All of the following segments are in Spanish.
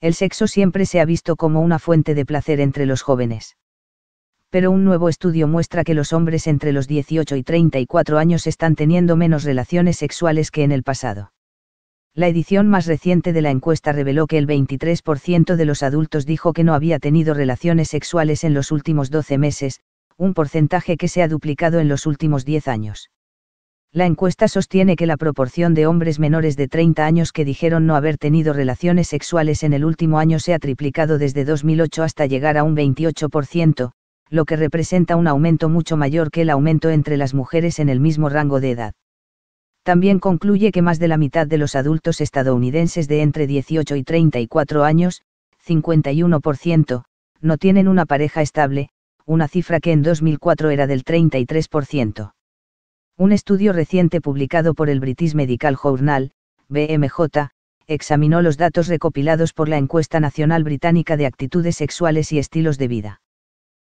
El sexo siempre se ha visto como una fuente de placer entre los jóvenes. Pero un nuevo estudio muestra que los hombres entre los 18 y 34 años están teniendo menos relaciones sexuales que en el pasado. La edición más reciente de la encuesta reveló que el 23% de los adultos dijo que no había tenido relaciones sexuales en los últimos 12 meses, un porcentaje que se ha duplicado en los últimos 10 años. La encuesta sostiene que la proporción de hombres menores de 30 años que dijeron no haber tenido relaciones sexuales en el último año se ha triplicado desde 2008 hasta llegar a un 28%, lo que representa un aumento mucho mayor que el aumento entre las mujeres en el mismo rango de edad. También concluye que más de la mitad de los adultos estadounidenses de entre 18 y 34 años, 51%, no tienen una pareja estable, una cifra que en 2004 era del 33%. Un estudio reciente publicado por el British Medical Journal, BMJ, examinó los datos recopilados por la Encuesta Nacional Británica de Actitudes Sexuales y Estilos de Vida.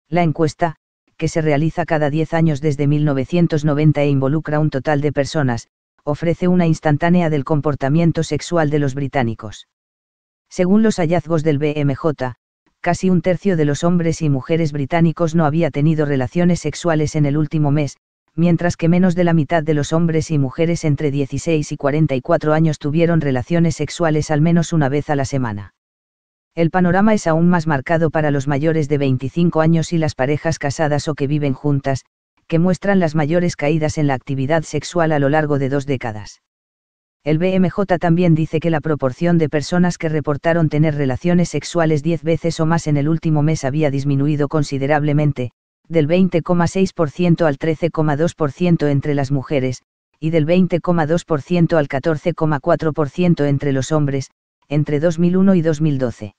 La encuesta, que se realiza cada 10 años desde 1990 e involucra un total de personas, ofrece una instantánea del comportamiento sexual de los británicos. Según los hallazgos del BMJ, casi un tercio de los hombres y mujeres británicos no había tenido relaciones sexuales en el último mes, mientras que menos de la mitad de los hombres y mujeres entre 16 y 44 años tuvieron relaciones sexuales al menos una vez a la semana. El panorama es aún más marcado para los mayores de 25 años y las parejas casadas o que viven juntas, que muestran las mayores caídas en la actividad sexual a lo largo de dos décadas. El BMJ también dice que la proporción de personas que reportaron tener relaciones sexuales 10 veces o más en el último mes había disminuido considerablemente, del 20,6% al 13,2% entre las mujeres, y del 20,2% al 14,4% entre los hombres, entre 2001 y 2012.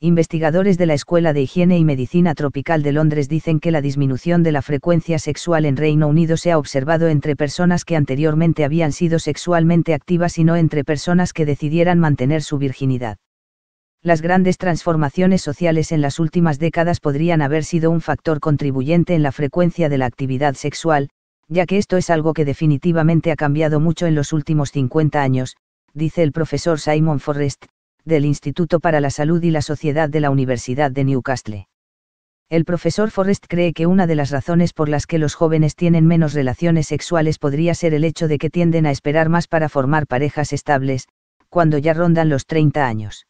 Investigadores de la Escuela de Higiene y Medicina Tropical de Londres dicen que la disminución de la frecuencia sexual en Reino Unido se ha observado entre personas que anteriormente habían sido sexualmente activas y no entre personas que decidieran mantener su virginidad las grandes transformaciones sociales en las últimas décadas podrían haber sido un factor contribuyente en la frecuencia de la actividad sexual, ya que esto es algo que definitivamente ha cambiado mucho en los últimos 50 años, dice el profesor Simon Forrest, del Instituto para la Salud y la Sociedad de la Universidad de Newcastle. El profesor Forrest cree que una de las razones por las que los jóvenes tienen menos relaciones sexuales podría ser el hecho de que tienden a esperar más para formar parejas estables, cuando ya rondan los 30 años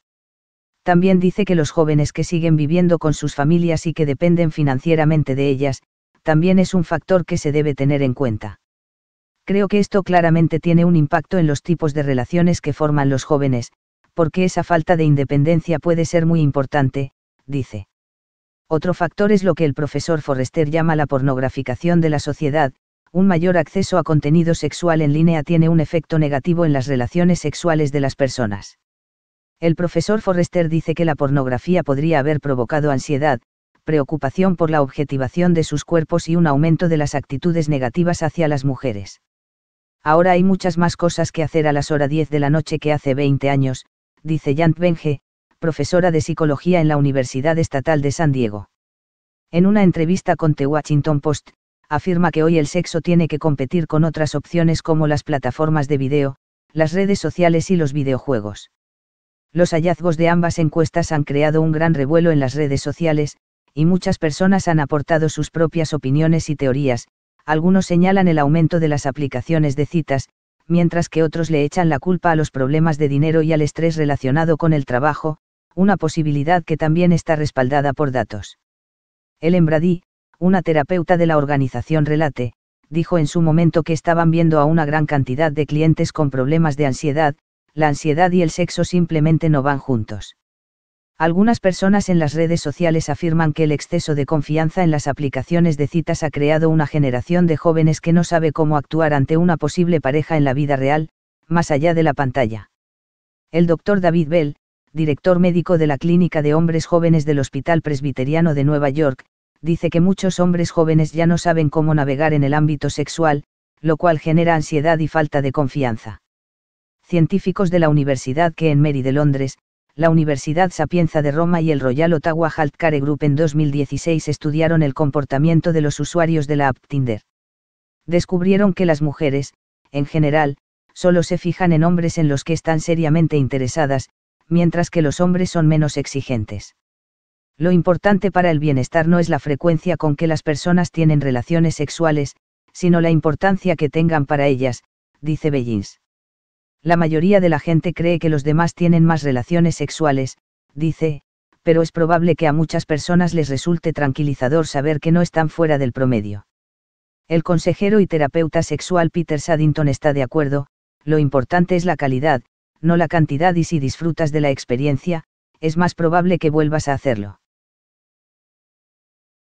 también dice que los jóvenes que siguen viviendo con sus familias y que dependen financieramente de ellas, también es un factor que se debe tener en cuenta. Creo que esto claramente tiene un impacto en los tipos de relaciones que forman los jóvenes, porque esa falta de independencia puede ser muy importante, dice. Otro factor es lo que el profesor Forrester llama la pornograficación de la sociedad, un mayor acceso a contenido sexual en línea tiene un efecto negativo en las relaciones sexuales de las personas. El profesor Forrester dice que la pornografía podría haber provocado ansiedad, preocupación por la objetivación de sus cuerpos y un aumento de las actitudes negativas hacia las mujeres. Ahora hay muchas más cosas que hacer a las horas 10 de la noche que hace 20 años, dice Jan Benge, profesora de psicología en la Universidad Estatal de San Diego. En una entrevista con The Washington Post, afirma que hoy el sexo tiene que competir con otras opciones como las plataformas de video, las redes sociales y los videojuegos. Los hallazgos de ambas encuestas han creado un gran revuelo en las redes sociales, y muchas personas han aportado sus propias opiniones y teorías, algunos señalan el aumento de las aplicaciones de citas, mientras que otros le echan la culpa a los problemas de dinero y al estrés relacionado con el trabajo, una posibilidad que también está respaldada por datos. El embradí una terapeuta de la organización Relate, dijo en su momento que estaban viendo a una gran cantidad de clientes con problemas de ansiedad, la ansiedad y el sexo simplemente no van juntos. Algunas personas en las redes sociales afirman que el exceso de confianza en las aplicaciones de citas ha creado una generación de jóvenes que no sabe cómo actuar ante una posible pareja en la vida real, más allá de la pantalla. El doctor David Bell, director médico de la Clínica de Hombres Jóvenes del Hospital Presbiteriano de Nueva York, dice que muchos hombres jóvenes ya no saben cómo navegar en el ámbito sexual, lo cual genera ansiedad y falta de confianza científicos de la Universidad que en Mary de Londres, la Universidad Sapienza de Roma y el Royal Ottawa Care Group en 2016 estudiaron el comportamiento de los usuarios de la app Tinder. Descubrieron que las mujeres, en general, solo se fijan en hombres en los que están seriamente interesadas, mientras que los hombres son menos exigentes. Lo importante para el bienestar no es la frecuencia con que las personas tienen relaciones sexuales, sino la importancia que tengan para ellas, dice Bellins. La mayoría de la gente cree que los demás tienen más relaciones sexuales, dice, pero es probable que a muchas personas les resulte tranquilizador saber que no están fuera del promedio. El consejero y terapeuta sexual Peter Saddington está de acuerdo, lo importante es la calidad, no la cantidad y si disfrutas de la experiencia, es más probable que vuelvas a hacerlo.